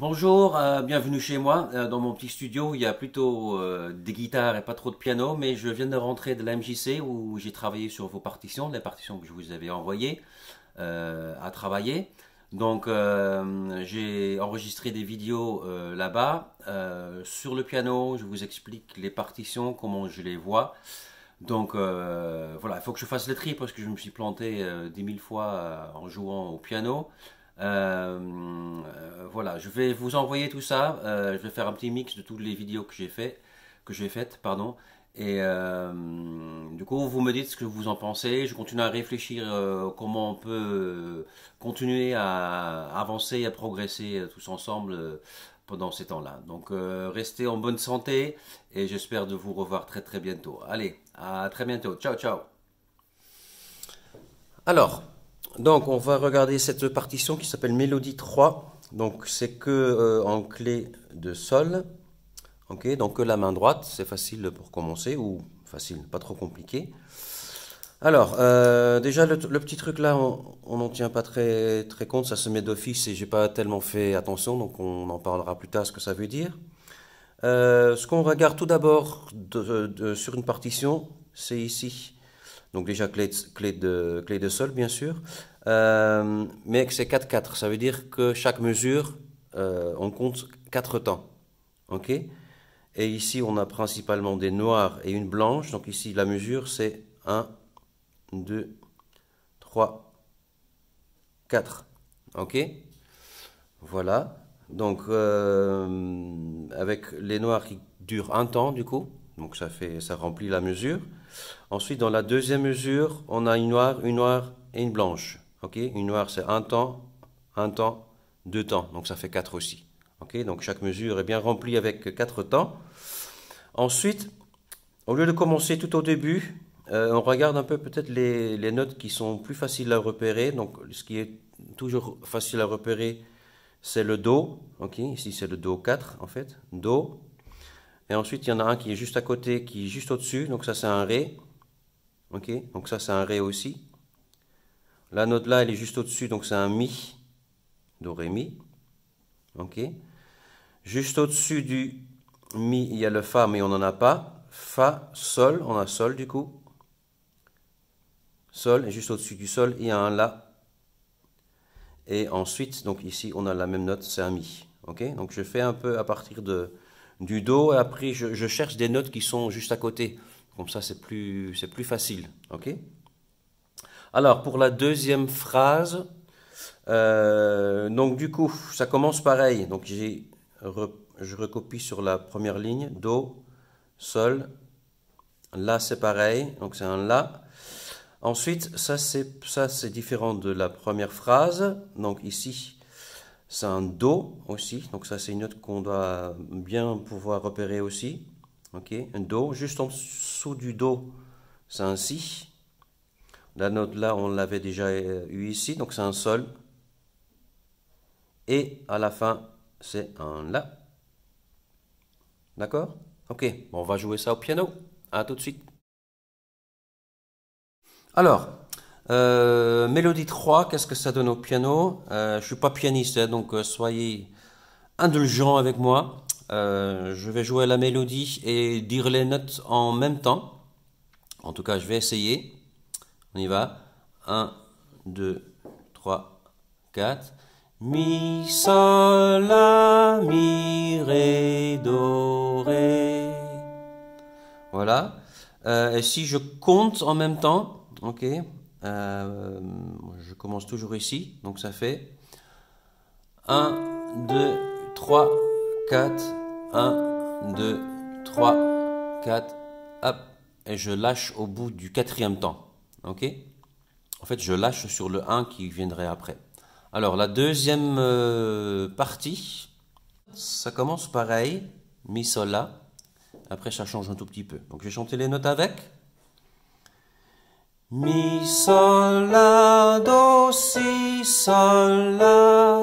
Bonjour, euh, bienvenue chez moi. Euh, dans mon petit studio, il y a plutôt euh, des guitares et pas trop de piano, mais je viens de rentrer de la MJC où j'ai travaillé sur vos partitions, les partitions que je vous avais envoyées à travailler. Donc j'ai enregistré des vidéos là-bas. sur le piano, je vous explique les partitions, comment je les vois. Donc voilà, il faut que je fasse le tri parce que je me suis planté 10 000 fois en jouant au piano. Euh, euh, voilà, je vais vous envoyer tout ça. Euh, je vais faire un petit mix de toutes les vidéos que j'ai que j'ai faites, pardon. Et du coup, vous me dites ce que vous en pensez. Je continue à réfléchir comment on peut continuer à avancer, à progresser tous ensemble pendant ces temps-là. Donc, restez en bonne santé et j'espère de vous revoir très très bientôt. Allez, à très bientôt. Ciao, ciao. Alors, donc, on va regarder cette partition qui s'appelle Mélodie 3. Donc, c'est que euh, en clé de sol. Ok, donc la main droite, c'est facile pour commencer, ou facile, pas trop compliqué. Alors, euh, déjà, le, petit truc là, on n'en tient pas très, très compte, ça se met d'office et j'ai pas tellement fait attention, donc on en parlera plus tard ce que ça veut dire. Euh, ce qu'on regarde tout d'abord sur une partition, c'est ici donc déjà clé de, de, de sol, bien sûr. Euh, mais que c'est 4-4, ça veut dire que chaque mesure, euh, on compte 4 temps. ok et ici, on a principalement des noirs et une blanche. Donc ici, la mesure, c'est 1, 2, 3, 4. OK Voilà. Donc, euh, avec les noirs qui durent un temps, du coup, donc ça, fait, ça remplit la mesure. Ensuite, dans la deuxième mesure, on a une noire, une noire et une blanche. ok une noire, c'est un temps, un temps, deux temps. Donc ça fait quatre aussi. ok donc chaque mesure est bien remplie avec quatre temps. Ensuite, au lieu de commencer tout au début, euh, on regarde un peu peut-être les, notes qui sont plus faciles à repérer. Donc ce qui est toujours facile à repérer, c'est le Do. ok Ici, c'est le Do 4 en fait. Do, et ensuite, il y en a un qui est juste à côté, qui est juste au-dessus. Donc ça, c'est un Ré. Ok Donc ça, c'est un Ré aussi. La note là, elle est juste au-dessus, donc c'est un Mi. Do, Ré, Mi. Ok Juste au-dessus du Mi, il y a le Fa, mais on n'en a pas. Fa, Sol, on a Sol du coup. Sol, et juste au-dessus du Sol, il y a un La. Et ensuite, donc ici, on a la même note, c'est un Mi. ok Donc je fais un peu à partir de, du Do, et après je, cherche des notes qui sont juste à côté. Comme ça, c'est plus, c'est plus facile. Ok Alors, pour la deuxième phrase, euh, donc du coup, ça commence pareil. Donc, j'ai, je recopie sur la première ligne Do, Sol, La, c'est pareil. Donc, c'est un La. Ensuite, ça c'est, ça c'est différent de la première phrase. Donc, ici, c'est un Do aussi, donc ça c'est une note qu'on doit bien pouvoir repérer aussi. Ok, un Do, juste en dessous du Do, c'est un Si. La note là, on l'avait déjà euh, eu ici, donc c'est un Sol. Et à la fin, c'est un La. D'accord Ok, on va jouer ça au piano. À tout de suite. Alors, euh, mélodie 3, qu'est-ce que ça donne au piano Je euh, Je suis pas pianiste, hein, donc euh, soyez indulgent avec moi. je vais jouer la mélodie et dire les notes en même temps. En tout cas, je vais essayer. On y va. 1, 2, 3, 4. Mi, sol, la, mi, ré, do, ré. Voilà. et si je compte en même temps, ok, euh, je commence toujours ici, donc ça fait 1, 2, 3, 4, 1, 2, 3, 4, hop, et je lâche au bout du quatrième temps, ok En fait, je lâche sur le 1 qui viendrait après. Alors, la deuxième euh, partie, ça commence pareil, mi, sol, la, après ça change un tout petit peu. Donc, je vais chanter les notes avec. Mi, sol, la, do, si, sol, la.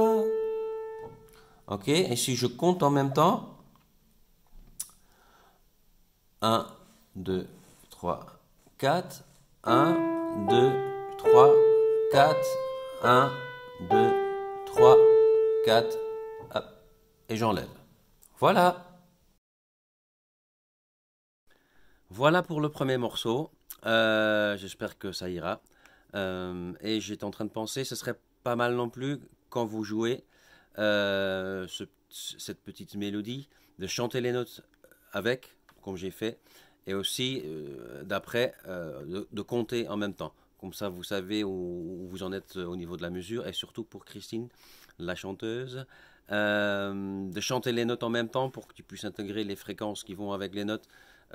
Ok, et si je compte en même temps 1, 2, 3, 4. 1, 2, 3, 4. 1, 2, 3, 4. Hop, et j'enlève. Voilà. Voilà pour le premier morceau. Euh, j'espère que ça ira. Euh, et j'étais en train de penser, ce serait pas mal non plus, quand vous jouez euh, cette petite mélodie, de chanter les notes avec, comme j'ai fait, et aussi d'après, de, compter en même temps. Comme ça, vous savez où, où, vous en êtes au niveau de la mesure, et surtout pour Christine, la chanteuse. de chanter les notes en même temps pour que tu puisses intégrer les fréquences qui vont avec les notes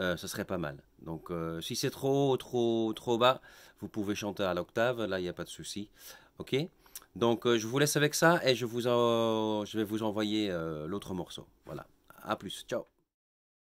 euh, ce serait pas mal. Donc euh, si c'est trop, trop, trop bas, vous pouvez chanter à l'octave, là il n'y a pas de souci. Ok Donc euh, je vous laisse avec ça et je, vous je vais vous envoyer l'autre morceau. Voilà, à plus, ciao